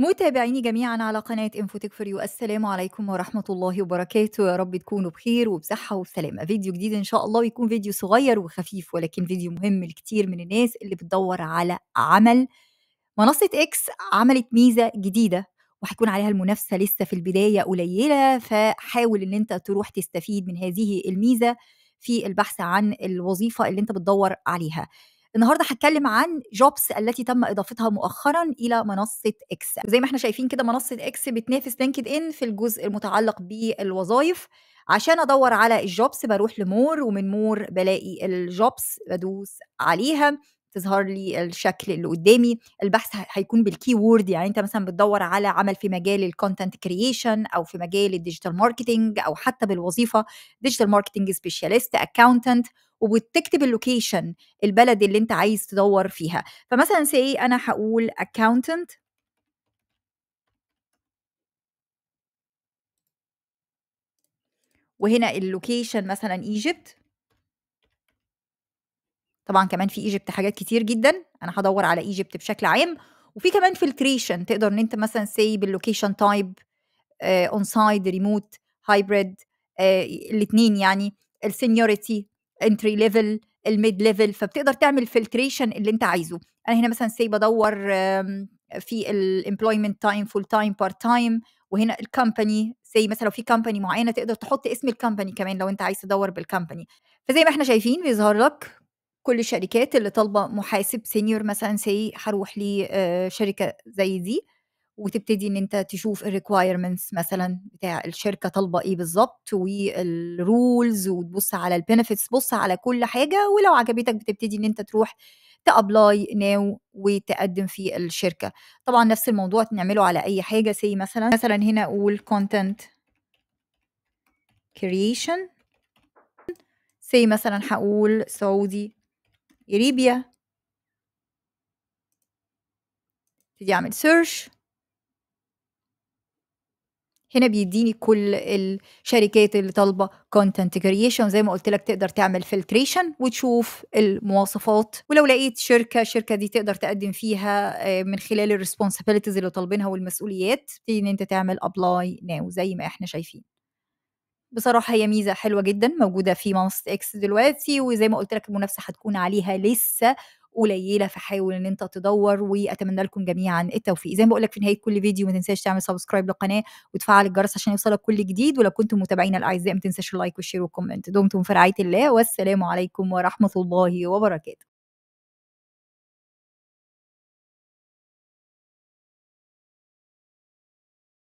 متابعيني جميعا على قناة انفوتك فريو السلام عليكم ورحمة الله وبركاته يا رب تكونوا بخير وبصحة وبسلامة فيديو جديد ان شاء الله يكون فيديو صغير وخفيف ولكن فيديو مهم لكتير من الناس اللي بتدور على عمل منصة اكس عملت ميزة جديدة وهيكون عليها المنافسة لسه في البداية قليلة فحاول ان انت تروح تستفيد من هذه الميزة في البحث عن الوظيفة اللي انت بتدور عليها النهارده هتكلم عن جوبس التي تم اضافتها مؤخرا الى منصه اكس زي ما احنا شايفين كده منصه اكس بتنافس لينكد ان في الجزء المتعلق بالوظائف عشان ادور على الجوبس بروح لمور ومن مور بلاقي الجوبس بدوس عليها تظهر لي الشكل اللي قدامي البحث هيكون بالكي وورد يعني انت مثلا بتدور على عمل في مجال الكونتنت كرييشن او في مجال الديجيتال ماركتنج او حتى بالوظيفه ديجيتال ماركتنج سبيشاليست اكاونتنت وبتكتب اللوكيشن البلد اللي انت عايز تدور فيها فمثلا سي إيه، انا هقول اكاونتنت وهنا اللوكيشن مثلا ايجيبت طبعا كمان في ايجيبت حاجات كتير جدا انا هدور على ايجيبت بشكل عام وفي كمان فلتريشن تقدر ان انت مثلا سي باللوكيشن تايب اون سايد ريموت هايبريد الاثنين يعني السينيورتي انتري ليفل الميد ليفل فبتقدر تعمل فلتريشن اللي انت عايزه انا هنا مثلا سي بدور في الامبلويمنت تايم فول تايم بارت تايم وهنا الكومباني زي مثلا لو في كومباني معينه تقدر تحط اسم الكومباني كمان لو انت عايز تدور بالكومباني فزي ما احنا شايفين بيظهر لك كل الشركات اللي طالبه محاسب سينيور مثلا سي هروح لشركه آه، زي دي وتبتدي ان انت تشوف الريكوايرمنتس مثلا بتاع الشركه طالبه ايه بالظبط والرولز وتبص على البنفيتس بص على كل حاجه ولو عجبتك بتبتدي ان انت تروح تابلاي ناو وتقدم في الشركه طبعا نفس الموضوع نعمله على اي حاجه سي مثلا مثلا هنا اقول كونتنت كرييشن سي مثلا هقول سعودي إريبيا ابتدي أعمل سيرش هنا بيديني كل الشركات اللي طالبه كونتنت كرييشن زي ما قلت لك تقدر تعمل فلتريشن وتشوف المواصفات ولو لقيت شركه الشركه دي تقدر تقدم فيها من خلال الريسبونسابيلتيز اللي طالبينها والمسؤوليات تبتدي ان انت تعمل ابلاي ناو زي ما احنا شايفين بصراحه هي ميزه حلوه جدا موجوده في منصه اكس دلوقتي وزي ما قلت لك المنافسه هتكون عليها لسه قليله فحاول ان انت تدور واتمنى لكم جميعا التوفيق زي ما بقول لك في نهايه كل فيديو ما تنساش تعمل سبسكرايب للقناه وتفعل الجرس عشان يوصلك كل جديد ولو كنتم متابعينا الاعزاء ما تنساش اللايك والشير والكومنت دمتم في رعايه الله والسلام عليكم ورحمه الله وبركاته